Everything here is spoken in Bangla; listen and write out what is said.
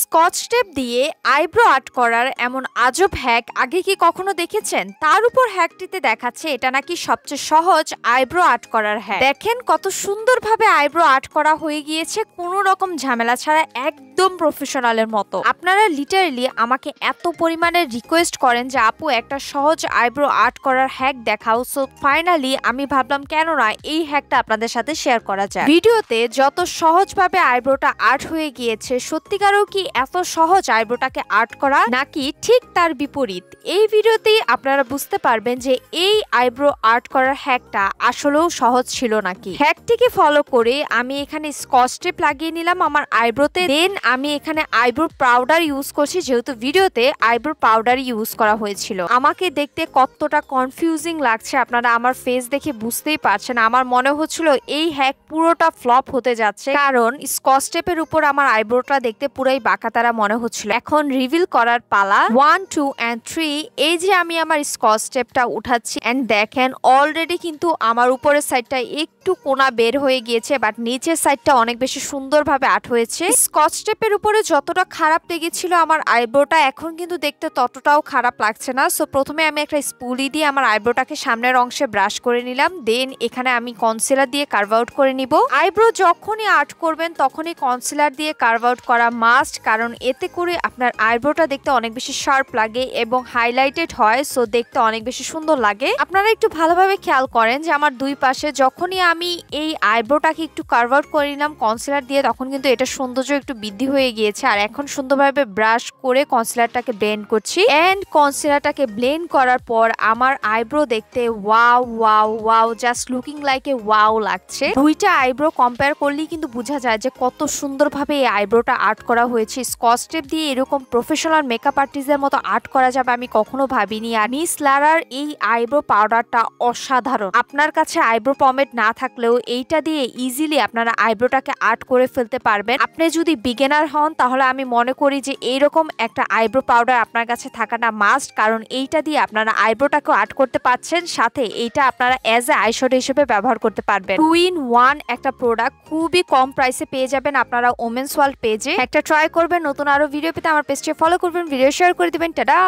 স্কচ টেপ দিয়ে আইব্রো আর্ট করার এমন আজব হ্যাক আগে কি কখনো দেখেছেন তার উপর হ্যাকটিতে দেখাচ্ছে এটা নাকি সবচেয়ে সহজ আইব্রো আর্ট করার হ্যাক দেখেন কত সুন্দরভাবে আইব্রো আর্ট করা হয়ে গিয়েছে কোনো রকম ঝামেলা ছাড়া একদম প্রফেশনালের মতো আপনারা লিটারেলি আমাকে এত পরিমাণে রিকোয়েস্ট করেন যে আপু একটা সহজ আইব্রো আর্ট করার হ্যাক দেখাও সো ফাইনালি আমি ভাবলাম কেন না এই হ্যাকটা আপনাদের সাথে শেয়ার করা যায় ভিডিওতে যত সহজভাবে আইব্রোটা আর্ট হয়ে গিয়েছে সত্যিকারও কি কি এত সহজ আইব্রোটাকে আর্ট করা নাকি ঠিক তার বিপরীত এই ভিডিওতেই আপনারা বুঝতে পারবেন যে এই আইব্রো আর্ট করার হ্যাকটা আসলেও সহজ ছিল নাকি হ্যাকটিকে ফলো করে আমি এখানে স্কচ টেপ লাগিয়ে নিলাম আমার আইব্রোতে দেন আমি এখানে আইব্রো পাউডার ইউজ করছি যেহেতু ভিডিওতে আইব্রো পাউডার ইউজ করা হয়েছিল আমাকে দেখতে কতটা কনফিউজিং লাগছে আপনারা আমার ফেস দেখে বুঝতেই পারছেন আমার মনে হচ্ছিল এই হ্যাক পুরোটা ফ্লপ হতে যাচ্ছে কারণ স্কচ টেপের উপর আমার আইব্রোটা দেখতে পুরাই বাঁকাতারা মনে হচ্ছিল এখন রিভিল করার পালা ওয়ান টু অ্যান্ড থ্রি এই যে আমি আমার স্কচ স্টেপটা উঠাচ্ছি অ্যান্ড দেখেন অলরেডি কিন্তু আমার উপরের সাইডটা একটু কোনা বের হয়ে গিয়েছে বাট নিচের সাইডটা অনেক বেশি সুন্দরভাবে আট হয়েছে স্কচ স্টেপের উপরে যতটা খারাপ লেগেছিল আমার আইব্রোটা এখন কিন্তু দেখতে ততটাও খারাপ লাগছে না সো প্রথমে আমি একটা স্পুলি দিয়ে আমার আইব্রোটাকে সামনের অংশে ব্রাশ করে নিলাম দেন এখানে আমি কনসিলার দিয়ে কার্ভ আউট করে নিব আইব্রো যখনই আর্ট করবেন তখনই কনসিলার দিয়ে কার্ভ আউট করা মাস্ট কারণ এতে করে আপনার আইব্রোটা দেখতে অনেক বেশি শার্প লাগে এবং হাইলাইটেড হয় সো দেখতে অনেক বেশি সুন্দর লাগে আপনারা একটু ভালোভাবে খেয়াল করেন যে আমার দুই পাশে যখনই আমি এই আইব্রোটাকে একটু কার্ভ আউট করে নিলাম কনসিলার দিয়ে তখন কিন্তু এটা সৌন্দর্য একটু বৃদ্ধি হয়ে গিয়েছে আর এখন সুন্দরভাবে ব্রাশ করে কনসিলারটাকে ব্লেন্ড করছি অ্যান্ড কনসিলারটাকে ব্লেন্ড করার পর আমার আইব্রো দেখতে wow wow wow just looking like a wow লাগছে দুইটা আইব্রো কম্পেয়ার করলেই কিন্তু বোঝা যায় যে কত সুন্দরভাবে এই আইব্রোটা আর্ট করা হয়েছে রয়েছে স্কচ দিয়ে এরকম প্রফেশনাল মেকআপ আর্টিস্টদের মতো আর্ট করা যাবে আমি কখনো ভাবিনি আর মিস লারার এই আইব্রো পাউডারটা অসাধারণ আপনার কাছে আইব্রো পমেট না থাকলেও এইটা দিয়ে ইজিলি আপনারা আইব্রোটাকে আর্ট করে ফেলতে পারবেন আপনি যদি বিগেনার হন তাহলে আমি মনে করি যে এইরকম একটা আইব্রো পাউডার আপনার কাছে থাকাটা মাস্ট কারণ এইটা দিয়ে আপনারা আইব্রোটাকেও আর্ট করতে পারছেন সাথে এইটা আপনারা অ্যাজ এ আইশ্যাডো হিসেবে ব্যবহার করতে পারবেন টু ইন ওয়ান একটা প্রোডাক্ট খুবই কম প্রাইসে পেয়ে যাবেন আপনারা ওমেন্স ওয়ার্ল্ড পেজে একটা ট্রাই করবেন নতুন আরো ভিডিও পেতে আমার পেজটি ফলো করবেন ভিডিও শেয়ার করে দেবেন টাটা